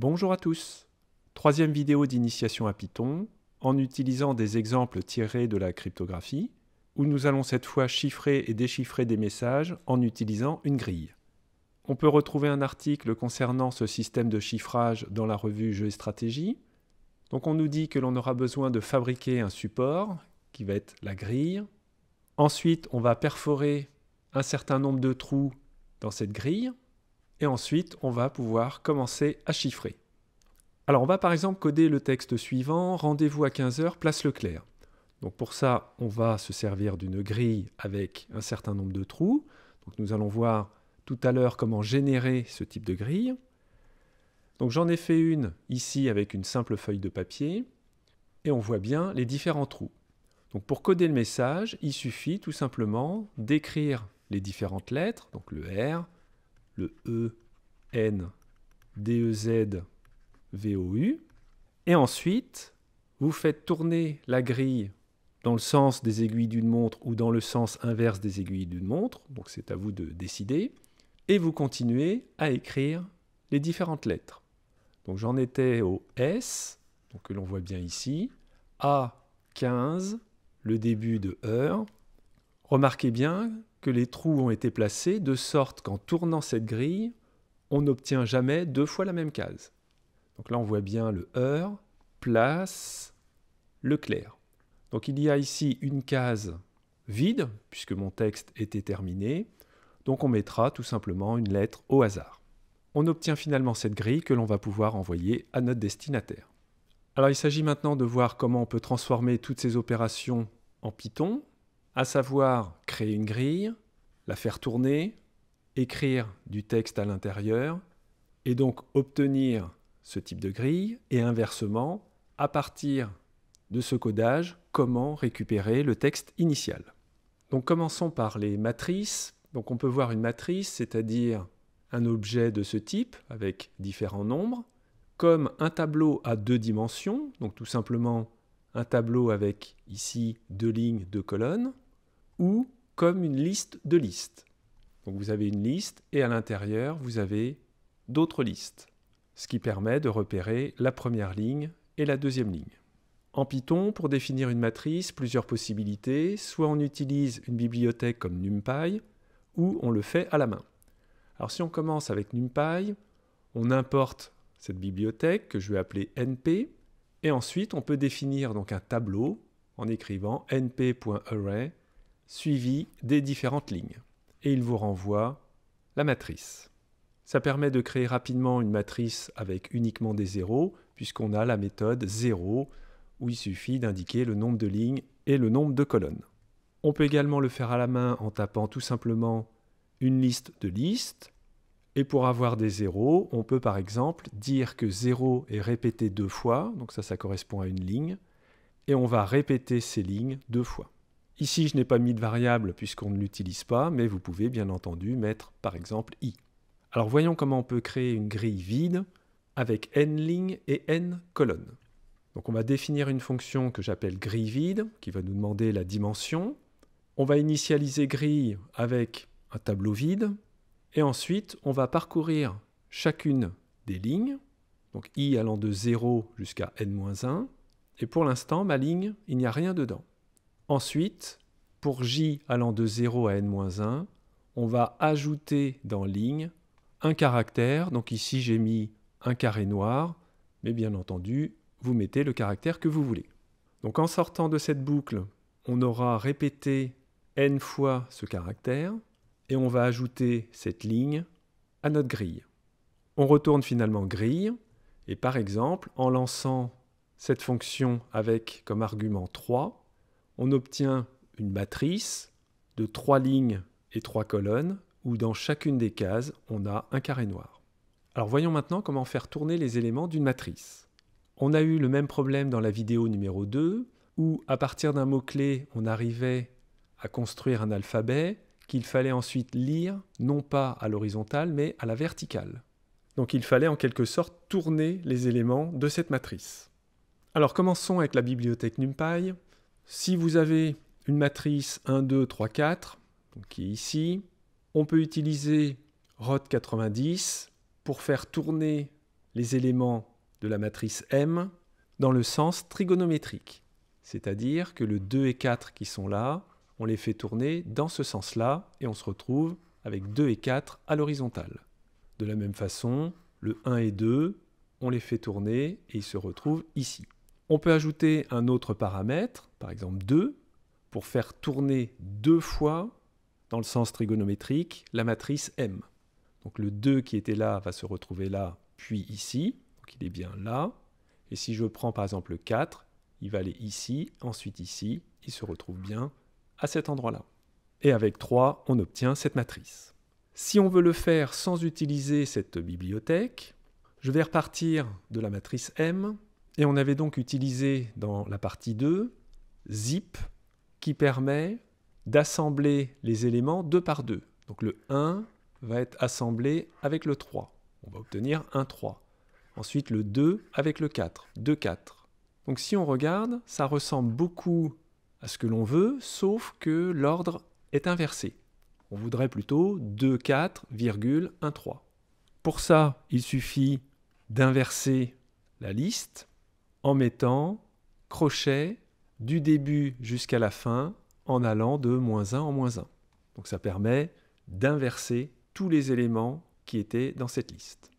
Bonjour à tous Troisième vidéo d'initiation à Python, en utilisant des exemples tirés de la cryptographie, où nous allons cette fois chiffrer et déchiffrer des messages en utilisant une grille. On peut retrouver un article concernant ce système de chiffrage dans la revue Jeux et Stratégie. Donc on nous dit que l'on aura besoin de fabriquer un support, qui va être la grille. Ensuite, on va perforer un certain nombre de trous dans cette grille et ensuite on va pouvoir commencer à chiffrer. Alors on va par exemple coder le texte suivant, rendez-vous à 15h, place Leclerc. Donc pour ça, on va se servir d'une grille avec un certain nombre de trous. Donc nous allons voir tout à l'heure comment générer ce type de grille. Donc j'en ai fait une ici avec une simple feuille de papier et on voit bien les différents trous. Donc pour coder le message, il suffit tout simplement d'écrire les différentes lettres, donc le R, le E, N, D, E, Z, V, O, U. Et ensuite, vous faites tourner la grille dans le sens des aiguilles d'une montre ou dans le sens inverse des aiguilles d'une montre, donc c'est à vous de décider, et vous continuez à écrire les différentes lettres. Donc j'en étais au S, donc que l'on voit bien ici, A15, le début de heure. Remarquez bien que les trous ont été placés de sorte qu'en tournant cette grille, on n'obtient jamais deux fois la même case. Donc là, on voit bien le heure, place, le clair. Donc il y a ici une case vide, puisque mon texte était terminé. Donc on mettra tout simplement une lettre au hasard. On obtient finalement cette grille que l'on va pouvoir envoyer à notre destinataire. Alors il s'agit maintenant de voir comment on peut transformer toutes ces opérations en Python à savoir créer une grille, la faire tourner, écrire du texte à l'intérieur, et donc obtenir ce type de grille, et inversement, à partir de ce codage, comment récupérer le texte initial. Donc commençons par les matrices. Donc on peut voir une matrice, c'est-à-dire un objet de ce type avec différents nombres, comme un tableau à deux dimensions, donc tout simplement un tableau avec ici deux lignes, deux colonnes, ou comme une liste de listes. Donc vous avez une liste et à l'intérieur, vous avez d'autres listes, ce qui permet de repérer la première ligne et la deuxième ligne. En Python, pour définir une matrice, plusieurs possibilités. Soit on utilise une bibliothèque comme NumPy, ou on le fait à la main. Alors si on commence avec NumPy, on importe cette bibliothèque que je vais appeler NP, et ensuite on peut définir donc un tableau en écrivant np.array suivi des différentes lignes. Et il vous renvoie la matrice. Ça permet de créer rapidement une matrice avec uniquement des zéros, puisqu'on a la méthode 0, où il suffit d'indiquer le nombre de lignes et le nombre de colonnes. On peut également le faire à la main en tapant tout simplement une liste de listes. Et pour avoir des zéros, on peut par exemple dire que 0 est répété deux fois, donc ça, ça correspond à une ligne, et on va répéter ces lignes deux fois. Ici, je n'ai pas mis de variable puisqu'on ne l'utilise pas, mais vous pouvez bien entendu mettre par exemple i. Alors voyons comment on peut créer une grille vide avec n lignes et n colonnes. Donc on va définir une fonction que j'appelle grille vide, qui va nous demander la dimension. On va initialiser grille avec un tableau vide, et ensuite on va parcourir chacune des lignes, donc i allant de 0 jusqu'à n-1, et pour l'instant ma ligne, il n'y a rien dedans. Ensuite, pour j allant de 0 à n-1, on va ajouter dans ligne un caractère. Donc ici, j'ai mis un carré noir, mais bien entendu, vous mettez le caractère que vous voulez. Donc en sortant de cette boucle, on aura répété n fois ce caractère, et on va ajouter cette ligne à notre grille. On retourne finalement grille, et par exemple, en lançant cette fonction avec comme argument 3, on obtient une matrice de trois lignes et trois colonnes où dans chacune des cases, on a un carré noir. Alors voyons maintenant comment faire tourner les éléments d'une matrice. On a eu le même problème dans la vidéo numéro 2 où à partir d'un mot-clé, on arrivait à construire un alphabet qu'il fallait ensuite lire non pas à l'horizontale mais à la verticale. Donc il fallait en quelque sorte tourner les éléments de cette matrice. Alors commençons avec la bibliothèque NumPy si vous avez une matrice 1, 2, 3, 4, qui est ici, on peut utiliser ROT 90 pour faire tourner les éléments de la matrice M dans le sens trigonométrique. C'est-à-dire que le 2 et 4 qui sont là, on les fait tourner dans ce sens-là et on se retrouve avec 2 et 4 à l'horizontale. De la même façon, le 1 et 2, on les fait tourner et ils se retrouvent ici. On peut ajouter un autre paramètre, par exemple 2, pour faire tourner deux fois, dans le sens trigonométrique, la matrice M. Donc le 2 qui était là va se retrouver là, puis ici, donc il est bien là. Et si je prends par exemple le 4, il va aller ici, ensuite ici, il se retrouve bien à cet endroit-là. Et avec 3, on obtient cette matrice. Si on veut le faire sans utiliser cette bibliothèque, je vais repartir de la matrice M et on avait donc utilisé dans la partie 2 zip qui permet d'assembler les éléments deux par deux. Donc le 1 va être assemblé avec le 3. On va obtenir un 3. Ensuite le 2 avec le 4. 2, 4. Donc si on regarde, ça ressemble beaucoup à ce que l'on veut, sauf que l'ordre est inversé. On voudrait plutôt 2, 4, 1, 3. Pour ça, il suffit d'inverser la liste en mettant crochet du début jusqu'à la fin en allant de moins 1 en moins 1. Donc ça permet d'inverser tous les éléments qui étaient dans cette liste.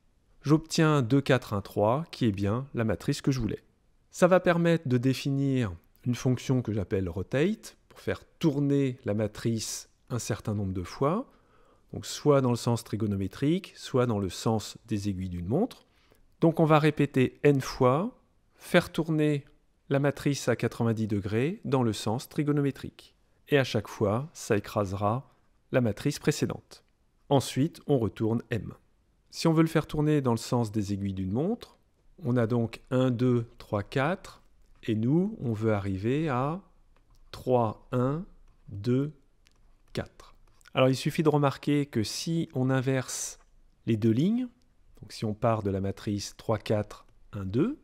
J'obtiens 2, 4, 1, 3 qui est bien la matrice que je voulais. Ça va permettre de définir une fonction que j'appelle rotate pour faire tourner la matrice un certain nombre de fois, donc soit dans le sens trigonométrique, soit dans le sens des aiguilles d'une montre. Donc on va répéter n fois faire tourner la matrice à 90 degrés dans le sens trigonométrique. Et à chaque fois, ça écrasera la matrice précédente. Ensuite, on retourne M. Si on veut le faire tourner dans le sens des aiguilles d'une montre, on a donc 1, 2, 3, 4, et nous, on veut arriver à 3, 1, 2, 4. Alors il suffit de remarquer que si on inverse les deux lignes, donc si on part de la matrice 3, 4, 1, 2,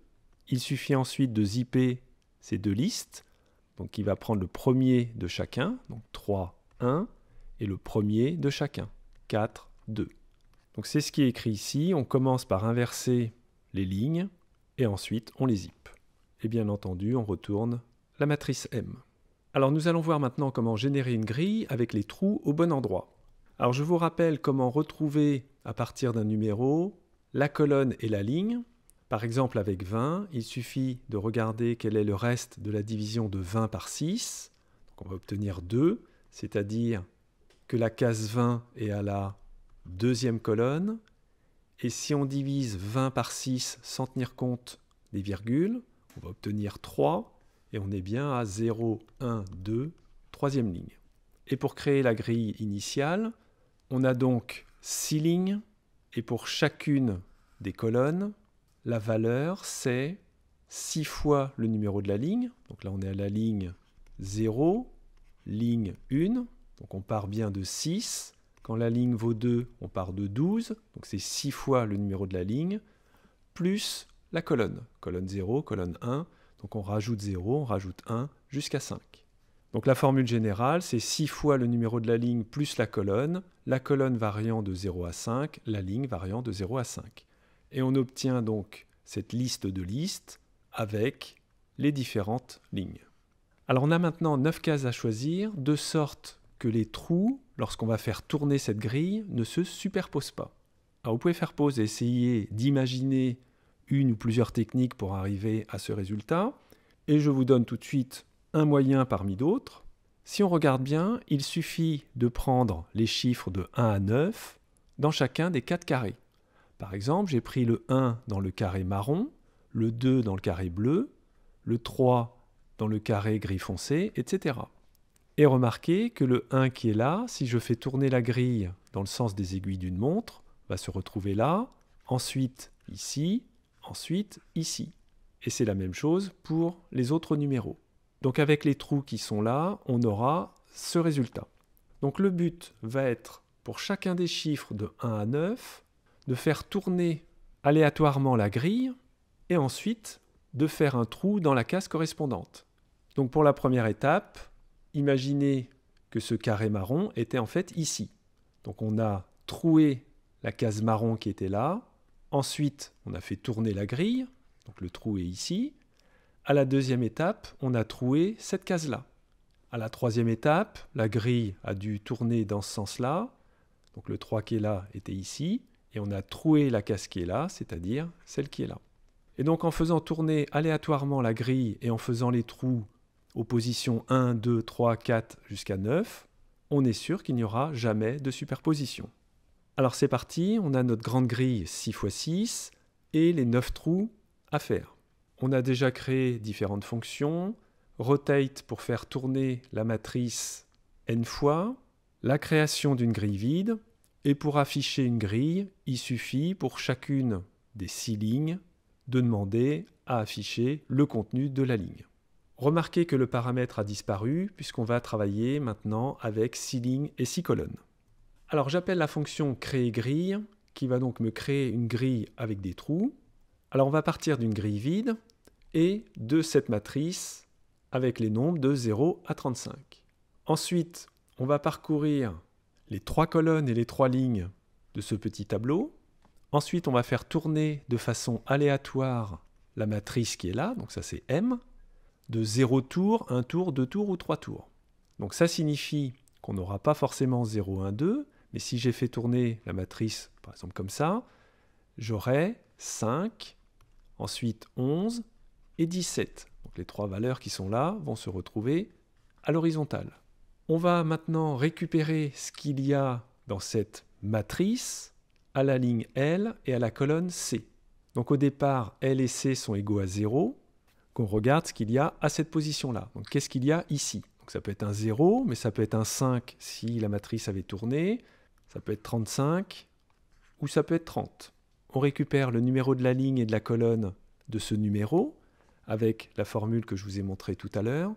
il suffit ensuite de zipper ces deux listes. Donc il va prendre le premier de chacun, donc 3, 1, et le premier de chacun, 4, 2. Donc c'est ce qui est écrit ici, on commence par inverser les lignes, et ensuite on les zippe. Et bien entendu, on retourne la matrice M. Alors nous allons voir maintenant comment générer une grille avec les trous au bon endroit. Alors je vous rappelle comment retrouver à partir d'un numéro la colonne et la ligne, par exemple, avec 20, il suffit de regarder quel est le reste de la division de 20 par 6. on va obtenir 2, c'est-à-dire que la case 20 est à la deuxième colonne. Et si on divise 20 par 6 sans tenir compte des virgules, on va obtenir 3 et on est bien à 0, 1, 2, troisième ligne. Et pour créer la grille initiale, on a donc 6 lignes et pour chacune des colonnes, la valeur, c'est 6 fois le numéro de la ligne. Donc là, on est à la ligne 0, ligne 1. Donc on part bien de 6. Quand la ligne vaut 2, on part de 12. Donc c'est 6 fois le numéro de la ligne, plus la colonne. Colonne 0, colonne 1. Donc on rajoute 0, on rajoute 1, jusqu'à 5. Donc la formule générale, c'est 6 fois le numéro de la ligne plus la colonne, la colonne variant de 0 à 5, la ligne variant de 0 à 5. Et on obtient donc cette liste de listes avec les différentes lignes. Alors on a maintenant 9 cases à choisir, de sorte que les trous, lorsqu'on va faire tourner cette grille, ne se superposent pas. Alors vous pouvez faire pause et essayer d'imaginer une ou plusieurs techniques pour arriver à ce résultat. Et je vous donne tout de suite un moyen parmi d'autres. Si on regarde bien, il suffit de prendre les chiffres de 1 à 9 dans chacun des 4 carrés. Par exemple, j'ai pris le 1 dans le carré marron, le 2 dans le carré bleu, le 3 dans le carré gris foncé, etc. Et remarquez que le 1 qui est là, si je fais tourner la grille dans le sens des aiguilles d'une montre, va se retrouver là, ensuite ici, ensuite ici. Et c'est la même chose pour les autres numéros. Donc avec les trous qui sont là, on aura ce résultat. Donc le but va être, pour chacun des chiffres de 1 à 9, de faire tourner aléatoirement la grille et ensuite de faire un trou dans la case correspondante. Donc pour la première étape, imaginez que ce carré marron était en fait ici. Donc on a troué la case marron qui était là, ensuite on a fait tourner la grille, donc le trou est ici. À la deuxième étape, on a troué cette case-là. À la troisième étape, la grille a dû tourner dans ce sens-là, donc le 3 qui est là était ici et on a troué la case qui est là, c'est-à-dire celle qui est là. Et donc en faisant tourner aléatoirement la grille et en faisant les trous aux positions 1, 2, 3, 4 jusqu'à 9, on est sûr qu'il n'y aura jamais de superposition. Alors c'est parti, on a notre grande grille 6 x 6 et les 9 trous à faire. On a déjà créé différentes fonctions, rotate pour faire tourner la matrice n fois, la création d'une grille vide, et pour afficher une grille, il suffit pour chacune des six lignes de demander à afficher le contenu de la ligne. Remarquez que le paramètre a disparu puisqu'on va travailler maintenant avec six lignes et six colonnes. Alors j'appelle la fonction créer grille qui va donc me créer une grille avec des trous. Alors on va partir d'une grille vide et de cette matrice avec les nombres de 0 à 35. Ensuite, on va parcourir les trois colonnes et les trois lignes de ce petit tableau. Ensuite, on va faire tourner de façon aléatoire la matrice qui est là, donc ça c'est M, de 0 tour, 1 tour, 2 tours ou 3 tours. Donc ça signifie qu'on n'aura pas forcément 0, 1, 2, mais si j'ai fait tourner la matrice, par exemple comme ça, j'aurai 5, ensuite 11 et 17. Donc les trois valeurs qui sont là vont se retrouver à l'horizontale. On va maintenant récupérer ce qu'il y a dans cette matrice à la ligne L et à la colonne C. Donc au départ, L et C sont égaux à 0, qu'on regarde ce qu'il y a à cette position-là. Donc qu'est-ce qu'il y a ici Donc ça peut être un 0, mais ça peut être un 5 si la matrice avait tourné, ça peut être 35, ou ça peut être 30. On récupère le numéro de la ligne et de la colonne de ce numéro, avec la formule que je vous ai montrée tout à l'heure,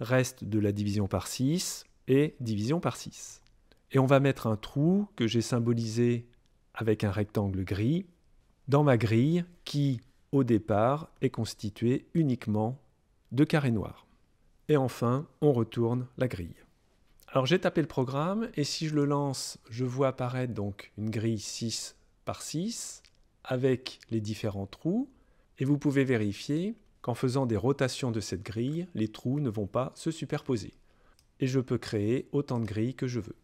reste de la division par 6, et division par 6. Et on va mettre un trou que j'ai symbolisé avec un rectangle gris dans ma grille qui, au départ, est constituée uniquement de carrés noirs. Et enfin, on retourne la grille. Alors j'ai tapé le programme et si je le lance, je vois apparaître donc une grille 6 par 6 avec les différents trous et vous pouvez vérifier qu'en faisant des rotations de cette grille, les trous ne vont pas se superposer et je peux créer autant de grilles que je veux.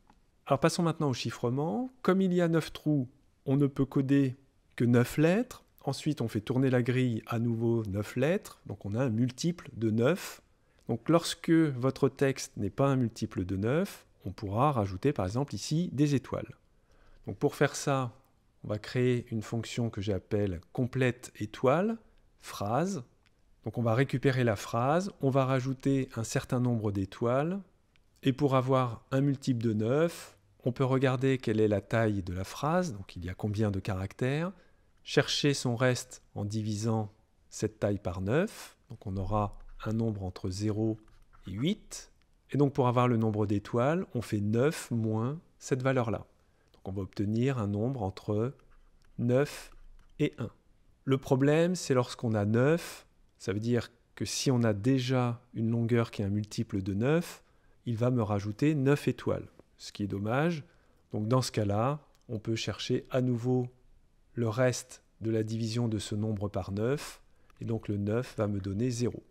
Alors passons maintenant au chiffrement. Comme il y a 9 trous, on ne peut coder que 9 lettres. Ensuite, on fait tourner la grille à nouveau 9 lettres, donc on a un multiple de 9. Donc lorsque votre texte n'est pas un multiple de 9, on pourra rajouter par exemple ici des étoiles. Donc pour faire ça, on va créer une fonction que j'appelle complète étoile, phrase. Donc on va récupérer la phrase, on va rajouter un certain nombre d'étoiles, et pour avoir un multiple de 9, on peut regarder quelle est la taille de la phrase, donc il y a combien de caractères, chercher son reste en divisant cette taille par 9, donc on aura un nombre entre 0 et 8, et donc pour avoir le nombre d'étoiles, on fait 9 moins cette valeur-là. Donc on va obtenir un nombre entre 9 et 1. Le problème, c'est lorsqu'on a 9, ça veut dire que si on a déjà une longueur qui est un multiple de 9, il va me rajouter 9 étoiles, ce qui est dommage. Donc dans ce cas-là, on peut chercher à nouveau le reste de la division de ce nombre par 9, et donc le 9 va me donner 0.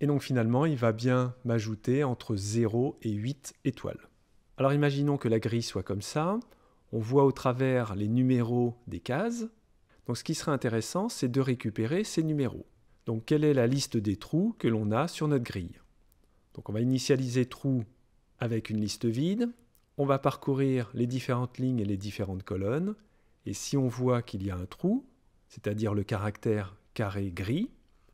Et donc finalement, il va bien m'ajouter entre 0 et 8 étoiles. Alors imaginons que la grille soit comme ça, on voit au travers les numéros des cases, donc ce qui serait intéressant, c'est de récupérer ces numéros. Donc quelle est la liste des trous que l'on a sur notre grille Donc on va initialiser trou avec une liste vide. On va parcourir les différentes lignes et les différentes colonnes. Et si on voit qu'il y a un trou, c'est-à-dire le caractère carré gris,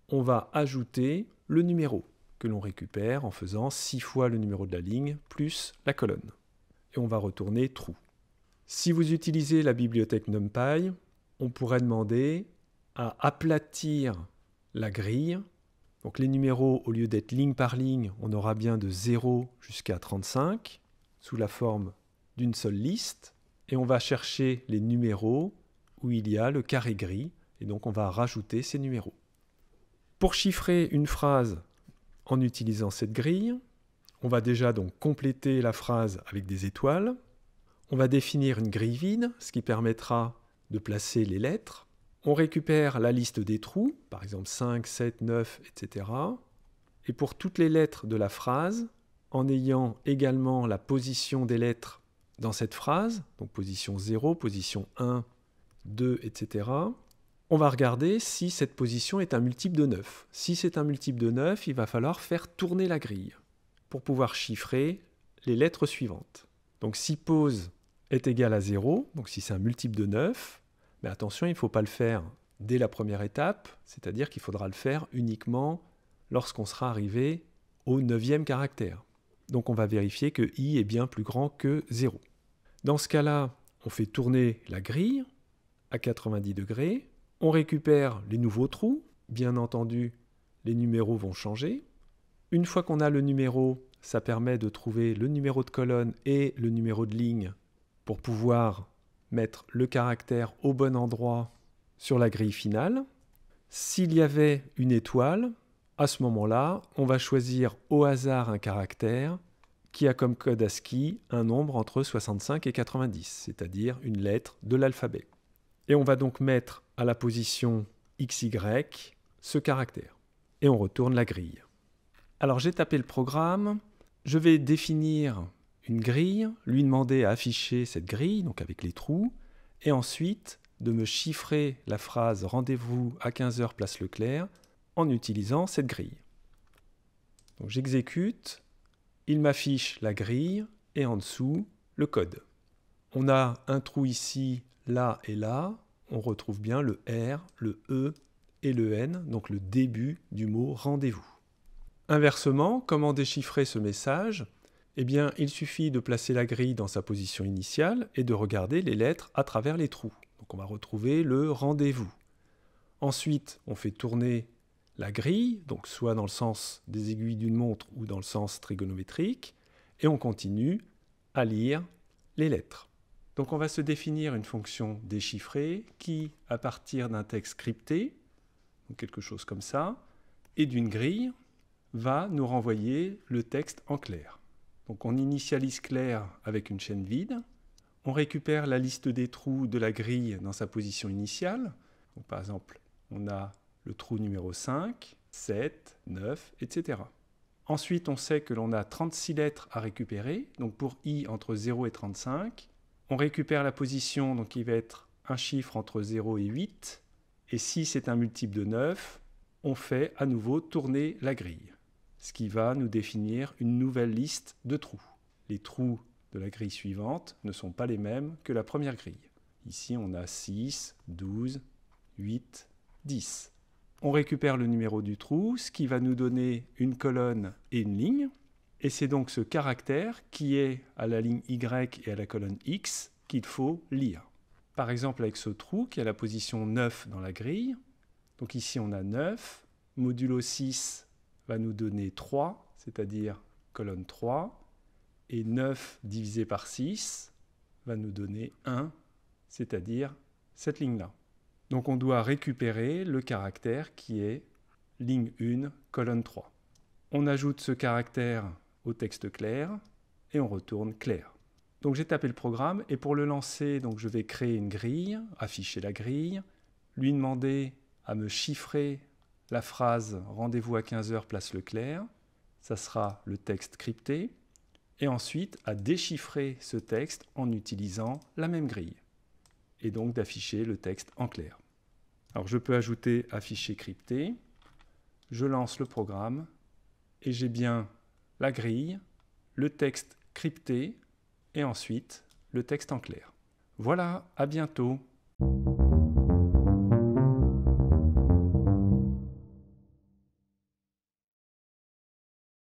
on va ajouter le numéro que l'on récupère en faisant 6 fois le numéro de la ligne plus la colonne. Et on va retourner trou. Si vous utilisez la bibliothèque NumPy, on pourrait demander à aplatir la grille donc les numéros, au lieu d'être ligne par ligne, on aura bien de 0 jusqu'à 35 sous la forme d'une seule liste. Et on va chercher les numéros où il y a le carré gris. Et donc on va rajouter ces numéros. Pour chiffrer une phrase en utilisant cette grille, on va déjà donc compléter la phrase avec des étoiles. On va définir une grille vide, ce qui permettra de placer les lettres. On récupère la liste des trous, par exemple 5, 7, 9, etc. Et pour toutes les lettres de la phrase, en ayant également la position des lettres dans cette phrase, donc position 0, position 1, 2, etc., on va regarder si cette position est un multiple de 9. Si c'est un multiple de 9, il va falloir faire tourner la grille pour pouvoir chiffrer les lettres suivantes. Donc si pose est égal à 0, donc si c'est un multiple de 9, mais attention, il ne faut pas le faire dès la première étape, c'est-à-dire qu'il faudra le faire uniquement lorsqu'on sera arrivé au neuvième caractère. Donc on va vérifier que i est bien plus grand que 0. Dans ce cas-là, on fait tourner la grille à 90 degrés, on récupère les nouveaux trous, bien entendu les numéros vont changer. Une fois qu'on a le numéro, ça permet de trouver le numéro de colonne et le numéro de ligne pour pouvoir mettre le caractère au bon endroit sur la grille finale. S'il y avait une étoile, à ce moment-là, on va choisir au hasard un caractère qui a comme code ASCII un nombre entre 65 et 90, c'est-à-dire une lettre de l'alphabet. Et on va donc mettre à la position XY ce caractère. Et on retourne la grille. Alors j'ai tapé le programme, je vais définir une grille, lui demander à afficher cette grille, donc avec les trous, et ensuite de me chiffrer la phrase rendez-vous à 15h place Leclerc en utilisant cette grille. j'exécute, il m'affiche la grille et en dessous le code. On a un trou ici, là et là, on retrouve bien le R, le E et le N, donc le début du mot rendez-vous. Inversement, comment déchiffrer ce message eh bien, il suffit de placer la grille dans sa position initiale et de regarder les lettres à travers les trous. Donc on va retrouver le rendez-vous. Ensuite, on fait tourner la grille, donc soit dans le sens des aiguilles d'une montre ou dans le sens trigonométrique, et on continue à lire les lettres. Donc on va se définir une fonction déchiffrée qui, à partir d'un texte crypté, quelque chose comme ça, et d'une grille, va nous renvoyer le texte en clair. Donc on initialise clair avec une chaîne vide. On récupère la liste des trous de la grille dans sa position initiale. par exemple, on a le trou numéro 5, 7, 9, etc. Ensuite, on sait que l'on a 36 lettres à récupérer. Donc pour i entre 0 et 35, on récupère la position donc qui va être un chiffre entre 0 et 8. Et si c'est un multiple de 9, on fait à nouveau tourner la grille ce qui va nous définir une nouvelle liste de trous. Les trous de la grille suivante ne sont pas les mêmes que la première grille. Ici, on a 6, 12, 8, 10. On récupère le numéro du trou, ce qui va nous donner une colonne et une ligne. Et c'est donc ce caractère qui est à la ligne Y et à la colonne X qu'il faut lire. Par exemple avec ce trou qui a la position 9 dans la grille. Donc ici on a 9, modulo 6 nous donner 3, c'est-à-dire colonne 3, et 9 divisé par 6 va nous donner 1, c'est-à-dire cette ligne-là. Donc on doit récupérer le caractère qui est ligne 1, colonne 3. On ajoute ce caractère au texte clair et on retourne clair. Donc j'ai tapé le programme et pour le lancer, donc je vais créer une grille, afficher la grille, lui demander à me chiffrer la phrase rendez-vous à 15h place Leclerc, ça sera le texte crypté, et ensuite à déchiffrer ce texte en utilisant la même grille, et donc d'afficher le texte en clair. Alors je peux ajouter afficher crypté, je lance le programme, et j'ai bien la grille, le texte crypté, et ensuite le texte en clair. Voilà, à bientôt